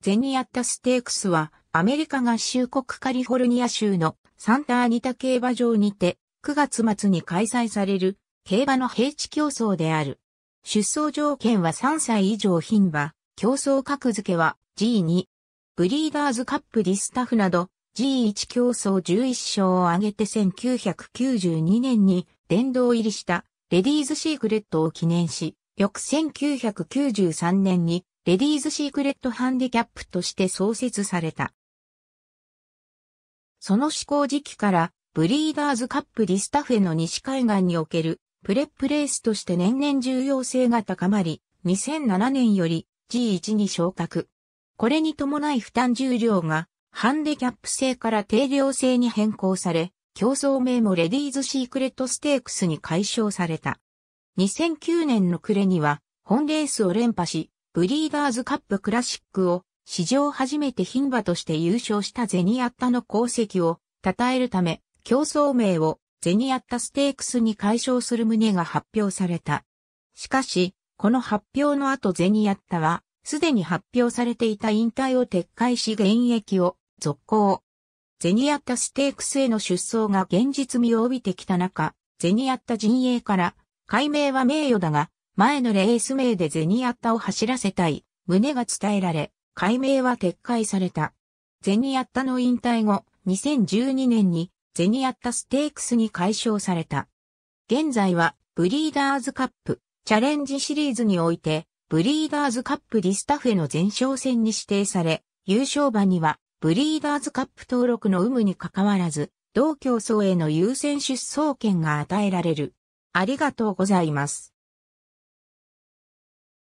ゼニアッタステークスは、アメリカ合衆国カリフォルニア州のサンタアニタ競馬場にて、9月末に開催される競馬の平地競争である。出走条件は3歳以上牝馬、競争格付けは G2、ブリーダーズカップディスタフなど G1 競争11勝を挙げて1992年に殿堂入りしたレディーズシークレットを記念し、翌1993年にレディーズ・シークレット・ハンディキャップとして創設された。その施行時期から、ブリーダーズカップディスタフェの西海岸におけるプレップレースとして年々重要性が高まり、2007年より G1 に昇格。これに伴い負担重量がハンデキャップ制から定量制に変更され、競争名もレディーズシークレットステークスに解消された。2009年の暮れには、本レースを連覇し、ブリーダーズカップクラシックを史上初めて牝馬として優勝したゼニアッタの功績を称えるため、競争名をゼニアッタステークスに解消する旨が発表された。しかし、この発表の後ゼニアッタは、すでに発表されていた引退を撤回し現役を続行。ゼニアッタステークスへの出走が現実味を帯びてきた中、ゼニアッタ陣営から、改名は名誉だが、前のレース名でゼニアッタを走らせたい、胸が伝えられ、改名は撤回された。ゼニアッタの引退後、2012年にゼニアッタステークスに解消された。現在はブリーダーズカップチャレンジシリーズにおいてブリーダーズカップディスタフェの前哨戦に指定され、優勝馬にはブリーダーズカップ登録の有無に関わらず、同競争への優先出走権が与えられる。ありがとうございます。